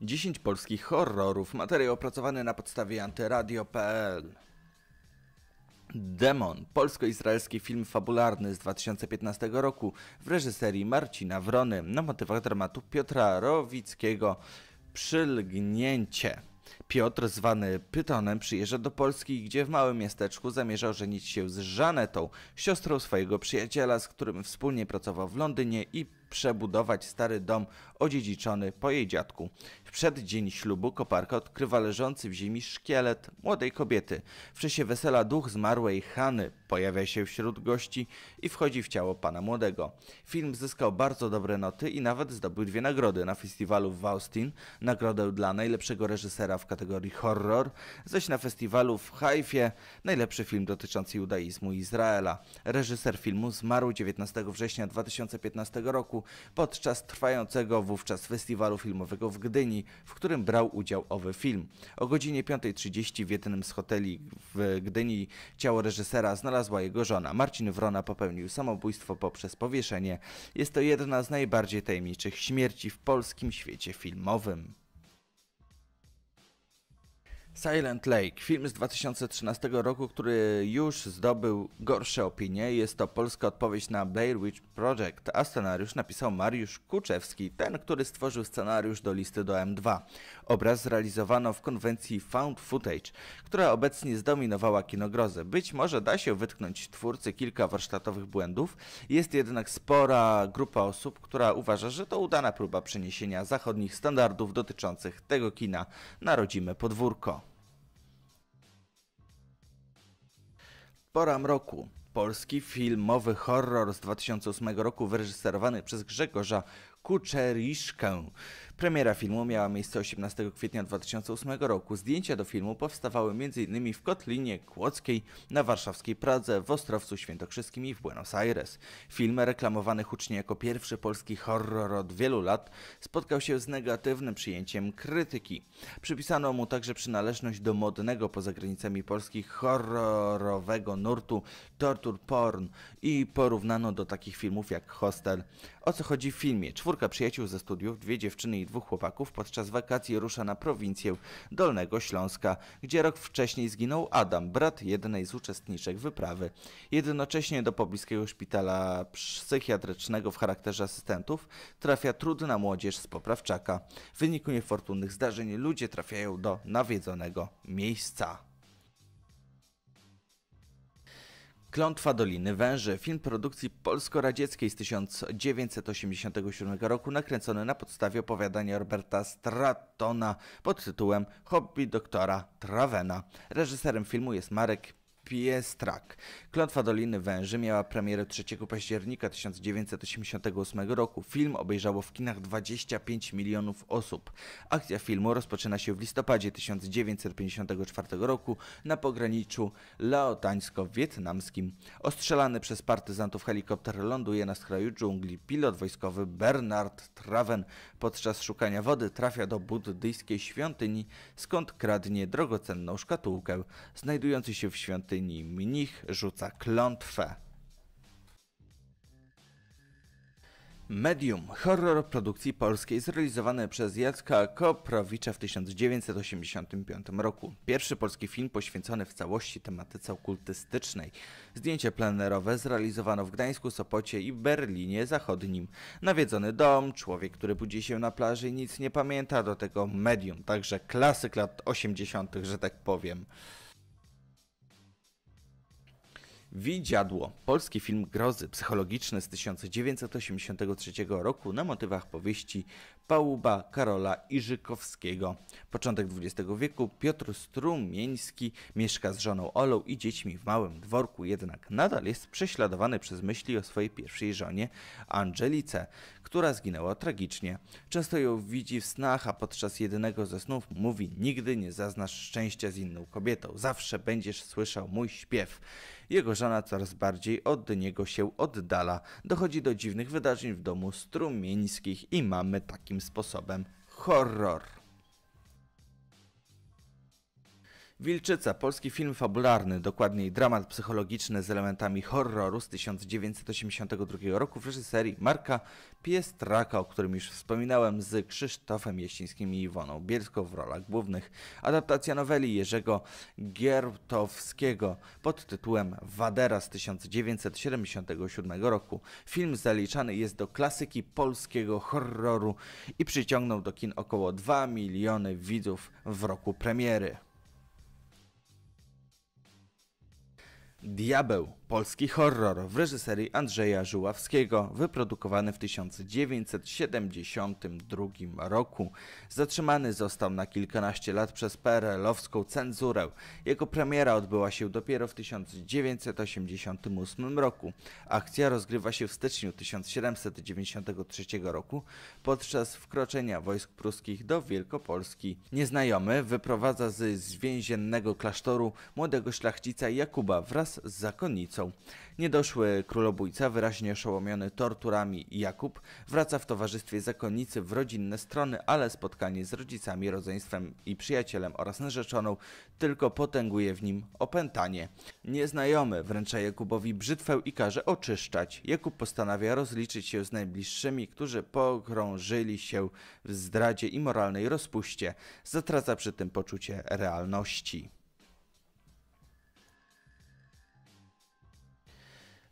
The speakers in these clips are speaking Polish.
10 polskich horrorów. Materiał opracowany na podstawie antyradio.pl. Demon, polsko-izraelski film fabularny z 2015 roku w reżyserii Marcina Wrony na motywach dramatu Piotra Rowickiego. Przylgnięcie. Piotr, zwany Pytonem, przyjeżdża do Polski, gdzie w małym miasteczku zamierza ożenić się z Żanetą, siostrą swojego przyjaciela, z którym wspólnie pracował w Londynie i przebudować stary dom odziedziczony po jej dziadku. W przeddzień ślubu koparka odkrywa leżący w ziemi szkielet młodej kobiety. W czasie wesela duch zmarłej Hany pojawia się wśród gości i wchodzi w ciało pana młodego. Film zyskał bardzo dobre noty i nawet zdobył dwie nagrody na festiwalu w Austin, nagrodę dla najlepszego reżysera w kategorii horror, zaś na festiwalu w Haifie najlepszy film dotyczący judaizmu Izraela. Reżyser filmu zmarł 19 września 2015 roku podczas trwającego wówczas festiwalu filmowego w Gdyni, w którym brał udział owy film. O godzinie 5.30 w jednym z hoteli w Gdyni ciało reżysera znalazła jego żona. Marcin Wrona popełnił samobójstwo poprzez powieszenie. Jest to jedna z najbardziej tajemniczych śmierci w polskim świecie filmowym. Silent Lake, film z 2013 roku, który już zdobył gorsze opinie. Jest to polska odpowiedź na Blair Witch Project, a scenariusz napisał Mariusz Kuczewski, ten, który stworzył scenariusz do listy do M2. Obraz zrealizowano w konwencji Found Footage, która obecnie zdominowała kinogrozę. Być może da się wytknąć twórcy kilka warsztatowych błędów, jest jednak spora grupa osób, która uważa, że to udana próba przeniesienia zachodnich standardów dotyczących tego kina na rodzime podwórko. Pora mroku. Polski filmowy horror z 2008 roku wyreżyserowany przez Grzegorza Kuczeriszkę. Premiera filmu miała miejsce 18 kwietnia 2008 roku. Zdjęcia do filmu powstawały m.in. w Kotlinie Kłodzkiej, na warszawskiej Pradze, w Ostrowcu Świętokrzyskim i w Buenos Aires. Film, reklamowany hucznie jako pierwszy polski horror od wielu lat, spotkał się z negatywnym przyjęciem krytyki. Przypisano mu także przynależność do modnego poza granicami Polski horrorowego nurtu tortur porn i porównano do takich filmów jak Hostel. O co chodzi w filmie? Czwórka przyjaciół ze studiów, dwie dziewczyny i dwóch chłopaków podczas wakacji rusza na prowincję Dolnego Śląska, gdzie rok wcześniej zginął Adam, brat jednej z uczestniczek wyprawy. Jednocześnie do pobliskiego szpitala psychiatrycznego w charakterze asystentów trafia trudna młodzież z Poprawczaka. W wyniku niefortunnych zdarzeń ludzie trafiają do nawiedzonego miejsca. Klątwa Doliny Węży, film produkcji polsko-radzieckiej z 1987 roku, nakręcony na podstawie opowiadania Roberta Strattona pod tytułem Hobby doktora Travena. Reżyserem filmu jest Marek Piestrak. Klątwa Doliny Węży miała premierę 3 października 1988 roku. Film obejrzało w kinach 25 milionów osób. Akcja filmu rozpoczyna się w listopadzie 1954 roku na pograniczu laotańsko-wietnamskim. Ostrzelany przez partyzantów helikopter ląduje na skraju dżungli. Pilot wojskowy Bernard Traven podczas szukania wody trafia do buddyjskiej świątyni, skąd kradnie drogocenną szkatułkę. Znajdujący się w świątyni pustyni mnich rzuca klątwę. Medium, horror produkcji polskiej zrealizowany przez Jacka Koprowicza w 1985 roku. Pierwszy polski film poświęcony w całości tematyce okultystycznej. Zdjęcie plenerowe zrealizowano w Gdańsku, Sopocie i Berlinie Zachodnim. Nawiedzony dom, człowiek, który budzi się na plaży i nic nie pamięta, do tego medium, także klasyk lat 80., że tak powiem. Widziadło. Polski film grozy psychologiczny z 1983 roku na motywach powieści Pałuba Karola Iżykowskiego. Początek XX wieku Piotr Strumieński mieszka z żoną Olą i dziećmi w małym dworku, jednak nadal jest prześladowany przez myśli o swojej pierwszej żonie Angelice, która zginęła tragicznie. Często ją widzi w snach, a podczas jednego ze snów mówi nigdy nie zaznasz szczęścia z inną kobietą, zawsze będziesz słyszał mój śpiew. Jego żona coraz bardziej od niego się oddala. Dochodzi do dziwnych wydarzeń w domu strumieńskich i mamy takim sposobem horror. Wilczyca, polski film fabularny, dokładniej dramat psychologiczny z elementami horroru z 1982 roku w reżyserii Marka Piestraka, o którym już wspominałem, z Krzysztofem Jasińskim i Iwoną Bielską w rolach głównych. Adaptacja noweli Jerzego Giertowskiego pod tytułem Wadera z 1977 roku. Film zaliczany jest do klasyki polskiego horroru i przyciągnął do kin około 2 miliony widzów w roku premiery. Diabeł, polski horror w reżyserii Andrzeja Żuławskiego, wyprodukowany w 1972 roku. Zatrzymany został na kilkanaście lat przez PRL-owską cenzurę. Jego premiera odbyła się dopiero w 1988 roku. Akcja rozgrywa się w styczniu 1793 roku podczas wkroczenia wojsk pruskich do Wielkopolski. Nieznajomy wyprowadza z więziennego klasztoru młodego szlachcica Jakuba wraz z zakonnicą. Niedoszły królobójca, wyraźnie oszołomiony torturami Jakub, wraca w towarzystwie zakonnicy w rodzinne strony, ale spotkanie z rodzicami, rodzeństwem i przyjacielem oraz narzeczoną tylko potęguje w nim opętanie. Nieznajomy wręcza Jakubowi brzytwę i każe oczyszczać. Jakub postanawia rozliczyć się z najbliższymi, którzy pogrążyli się w zdradzie i moralnej rozpuście. Zatraca przy tym poczucie realności.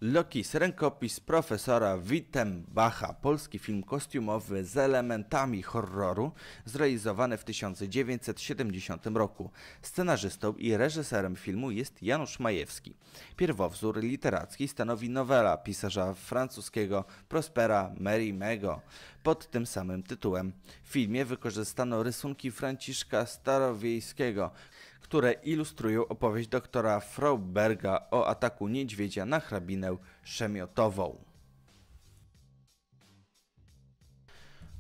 Lokis, rękopis profesora Wittenbacha, polski film kostiumowy z elementami horroru, zrealizowany w 1970 roku. Scenarzystą i reżyserem filmu jest Janusz Majewski. Pierwowzór literacki stanowi nowela pisarza francuskiego Prospera Merimego pod tym samym tytułem. W filmie wykorzystano rysunki Franciszka Starowiejskiego, które ilustrują opowieść doktora Frauberga o ataku niedźwiedzia na hrabinę szemiotową.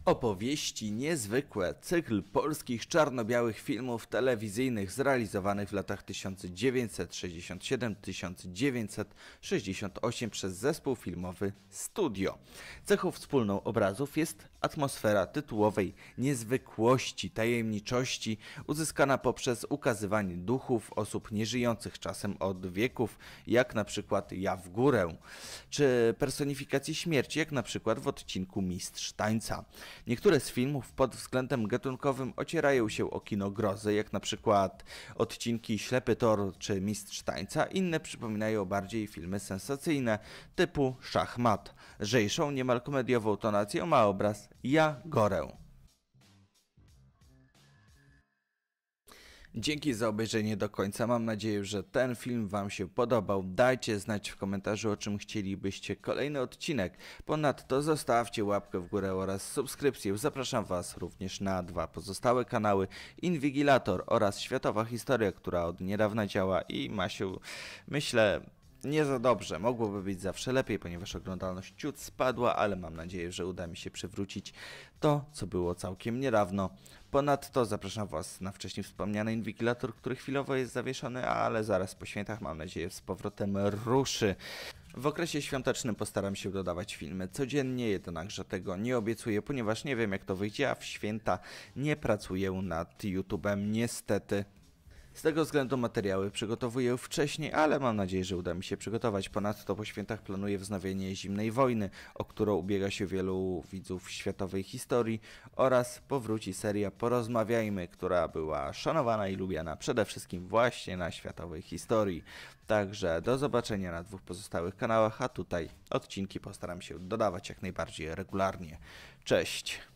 Opowieści niezwykłe, cykl polskich czarno-białych filmów telewizyjnych zrealizowanych w latach 1967-1968 przez zespół filmowy Studio. Cechą wspólną obrazów jest atmosfera tytułowej niezwykłości, tajemniczości, uzyskana poprzez ukazywanie duchów osób nieżyjących czasem od wieków, jak na przykład ja w górę, czy personifikacji śmierci, jak na przykład w odcinku Mistrz Tańca. Niektóre z filmów pod względem gatunkowym ocierają się o kino grozy, jak na przykład odcinki Ślepy Tor czy Mistrz Tańca, inne przypominają bardziej filmy sensacyjne typu Szachmat. Lżejszą, niemal komediową tonację ma obraz Ja Gorę. Dzięki za obejrzenie do końca. Mam nadzieję, że ten film Wam się podobał. Dajcie znać w komentarzu, o czym chcielibyście kolejny odcinek. Ponadto zostawcie łapkę w górę oraz subskrypcję. Zapraszam Was również na dwa pozostałe kanały Inwigilator oraz Światowa Historia, która od niedawna działa i ma się, myślę, nie za dobrze. Mogłoby być zawsze lepiej, ponieważ oglądalność ciut spadła, ale mam nadzieję, że uda mi się przywrócić to, co było całkiem niedawno. Ponadto zapraszam Was na wcześniej wspomniany inwigilator, który chwilowo jest zawieszony, ale zaraz po świętach mam nadzieję z powrotem ruszy. W okresie świątecznym postaram się dodawać filmy codziennie, jednakże tego nie obiecuję, ponieważ nie wiem jak to wyjdzie, a w święta nie pracuję nad YouTube'em niestety. Z tego względu materiały przygotowuję wcześniej, ale mam nadzieję, że uda mi się przygotować. Ponadto po świętach planuję wznowienie zimnej wojny, o którą ubiega się wielu widzów światowej historii oraz powróci seria Porozmawiajmy, która była szanowana i lubiana przede wszystkim właśnie na światowej historii. Także do zobaczenia na dwóch pozostałych kanałach, a tutaj odcinki postaram się dodawać jak najbardziej regularnie. Cześć!